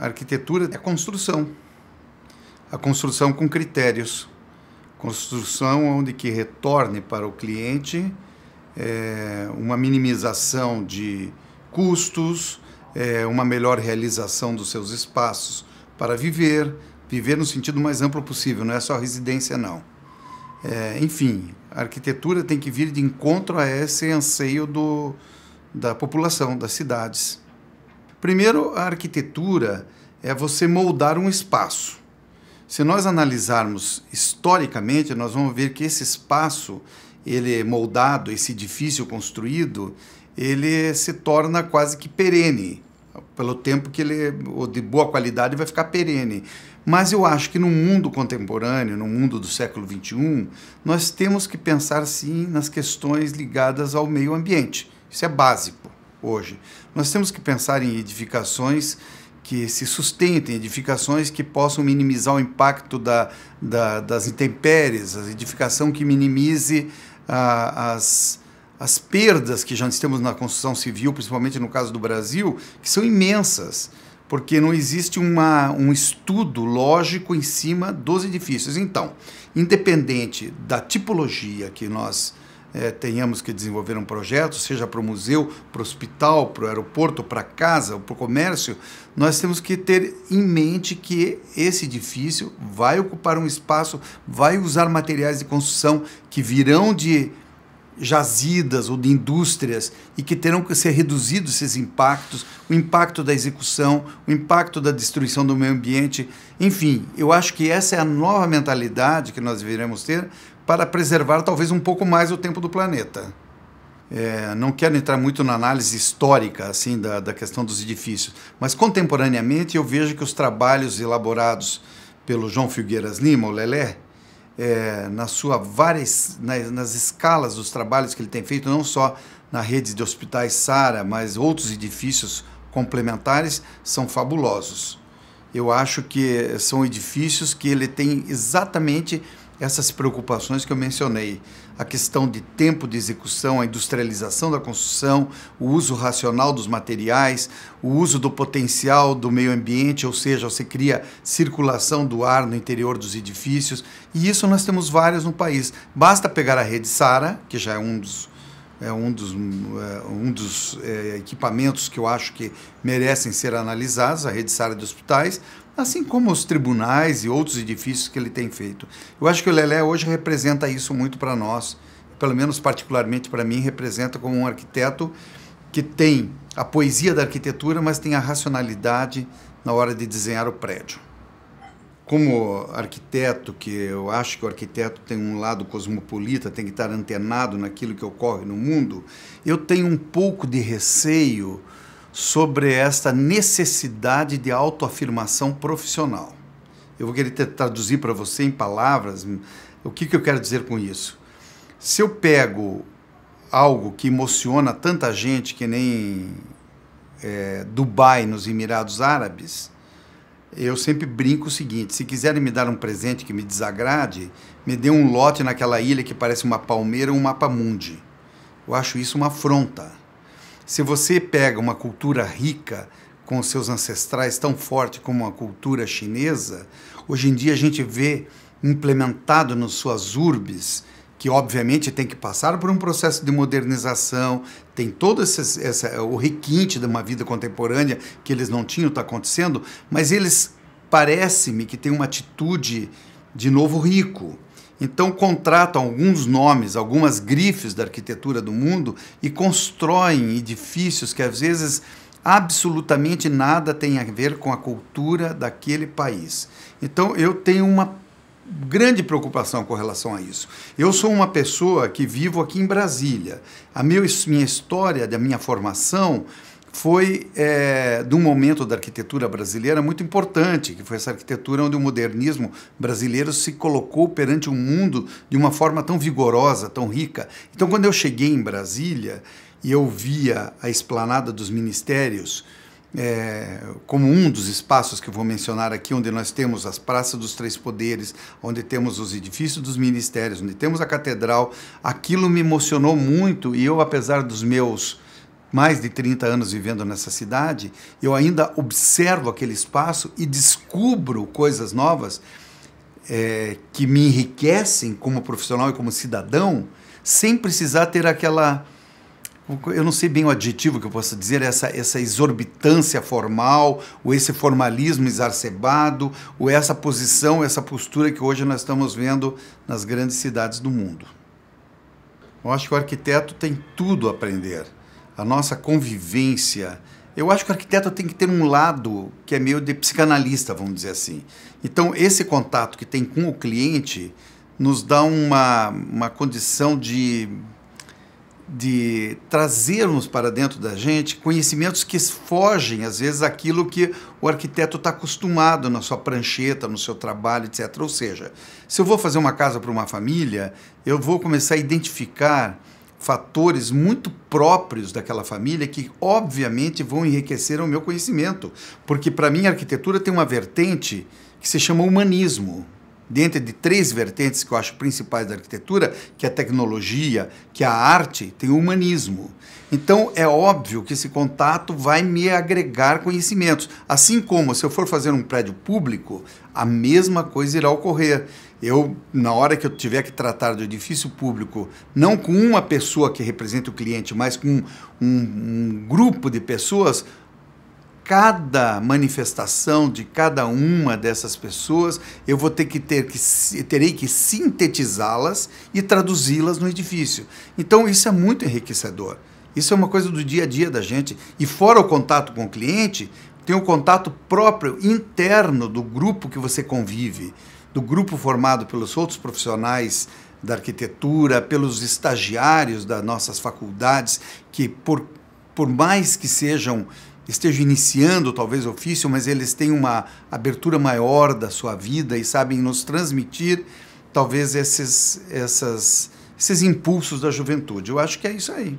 A arquitetura é construção. A construção com critérios. Construção onde que retorne para o cliente é, uma minimização de custos, é, uma melhor realização dos seus espaços para viver, viver no sentido mais amplo possível, não é só residência, não. É, enfim, a arquitetura tem que vir de encontro a esse anseio do, da população, das cidades. Primeiro, a arquitetura é você moldar um espaço. Se nós analisarmos historicamente, nós vamos ver que esse espaço, ele é moldado, esse edifício construído, ele se torna quase que perene. Pelo tempo que ele ou de boa qualidade vai ficar perene. Mas eu acho que no mundo contemporâneo, no mundo do século XXI, nós temos que pensar sim nas questões ligadas ao meio ambiente. Isso é básico hoje. Nós temos que pensar em edificações que se sustentem, edificações que possam minimizar o impacto da, da, das intempéries, a edificação que minimize ah, as, as perdas que já temos na construção civil, principalmente no caso do Brasil, que são imensas, porque não existe uma, um estudo lógico em cima dos edifícios. Então, independente da tipologia que nós é, tenhamos que desenvolver um projeto, seja para o museu, para o hospital, para o aeroporto, para casa, casa, para o comércio, nós temos que ter em mente que esse edifício vai ocupar um espaço, vai usar materiais de construção que virão de jazidas ou de indústrias e que terão que ser reduzidos esses impactos, o impacto da execução, o impacto da destruição do meio ambiente. Enfim, eu acho que essa é a nova mentalidade que nós deveremos ter para preservar talvez um pouco mais o tempo do planeta. É, não quero entrar muito na análise histórica assim da, da questão dos edifícios, mas contemporaneamente eu vejo que os trabalhos elaborados pelo João Figueiras Lima, o Lelé, é, na sua várias, nas, nas escalas dos trabalhos que ele tem feito, não só na rede de hospitais Sara, mas outros edifícios complementares, são fabulosos. Eu acho que são edifícios que ele tem exatamente essas preocupações que eu mencionei, a questão de tempo de execução, a industrialização da construção, o uso racional dos materiais, o uso do potencial do meio ambiente, ou seja, você cria circulação do ar no interior dos edifícios, e isso nós temos vários no país. Basta pegar a rede SARA, que já é um dos é um dos, é, um dos é, equipamentos que eu acho que merecem ser analisados, a rede SARA de hospitais, assim como os tribunais e outros edifícios que ele tem feito. Eu acho que o Lelé hoje representa isso muito para nós, pelo menos particularmente para mim, representa como um arquiteto que tem a poesia da arquitetura, mas tem a racionalidade na hora de desenhar o prédio. Como arquiteto, que eu acho que o arquiteto tem um lado cosmopolita, tem que estar antenado naquilo que ocorre no mundo, eu tenho um pouco de receio sobre esta necessidade de autoafirmação profissional. Eu vou querer traduzir para você em palavras hum, o que, que eu quero dizer com isso. Se eu pego algo que emociona tanta gente que nem é, Dubai nos Emirados Árabes, eu sempre brinco o seguinte: se quiserem me dar um presente que me desagrade, me dê um lote naquela ilha que parece uma palmeira ou um mapa mundi. Eu acho isso uma afronta. Se você pega uma cultura rica com seus ancestrais tão forte como a cultura chinesa, hoje em dia a gente vê implementado nas suas urbes que obviamente tem que passar por um processo de modernização, tem todo esse, o requinte de uma vida contemporânea que eles não tinham, está acontecendo, mas eles parece-me que têm uma atitude de novo rico. Então contratam alguns nomes, algumas grifes da arquitetura do mundo e constroem edifícios que às vezes absolutamente nada tem a ver com a cultura daquele país. Então eu tenho uma grande preocupação com relação a isso. Eu sou uma pessoa que vivo aqui em Brasília. A minha história, da minha formação, foi é, de um momento da arquitetura brasileira muito importante, que foi essa arquitetura onde o modernismo brasileiro se colocou perante o mundo de uma forma tão vigorosa, tão rica. Então, quando eu cheguei em Brasília e eu via a esplanada dos ministérios, é, como um dos espaços que vou mencionar aqui, onde nós temos as Praças dos Três Poderes, onde temos os edifícios dos ministérios, onde temos a catedral, aquilo me emocionou muito e eu, apesar dos meus mais de 30 anos vivendo nessa cidade, eu ainda observo aquele espaço e descubro coisas novas é, que me enriquecem como profissional e como cidadão, sem precisar ter aquela. Eu não sei bem o adjetivo que eu posso dizer, essa, essa exorbitância formal, ou esse formalismo exacerbado, ou essa posição, essa postura que hoje nós estamos vendo nas grandes cidades do mundo. Eu acho que o arquiteto tem tudo a aprender a nossa convivência. Eu acho que o arquiteto tem que ter um lado que é meio de psicanalista, vamos dizer assim. Então, esse contato que tem com o cliente nos dá uma, uma condição de, de trazermos para dentro da gente conhecimentos que fogem, às vezes, aquilo que o arquiteto está acostumado na sua prancheta, no seu trabalho, etc. Ou seja, se eu vou fazer uma casa para uma família, eu vou começar a identificar fatores muito próprios daquela família que, obviamente, vão enriquecer o meu conhecimento. Porque, para mim, a arquitetura tem uma vertente que se chama humanismo. Dentro de três vertentes que eu acho principais da arquitetura, que é a tecnologia, que é a arte, tem o humanismo. Então, é óbvio que esse contato vai me agregar conhecimentos. Assim como, se eu for fazer um prédio público, a mesma coisa irá ocorrer. Eu, na hora que eu tiver que tratar do edifício público, não com uma pessoa que representa o cliente, mas com um, um grupo de pessoas, cada manifestação de cada uma dessas pessoas, eu vou ter que ter que terei que sintetizá-las e traduzi-las no edifício. Então isso é muito enriquecedor. Isso é uma coisa do dia a dia da gente. E fora o contato com o cliente, tem o contato próprio interno do grupo que você convive do grupo formado pelos outros profissionais da arquitetura, pelos estagiários das nossas faculdades, que por, por mais que sejam estejam iniciando talvez ofício, mas eles têm uma abertura maior da sua vida e sabem nos transmitir talvez esses, essas, esses impulsos da juventude. Eu acho que é isso aí.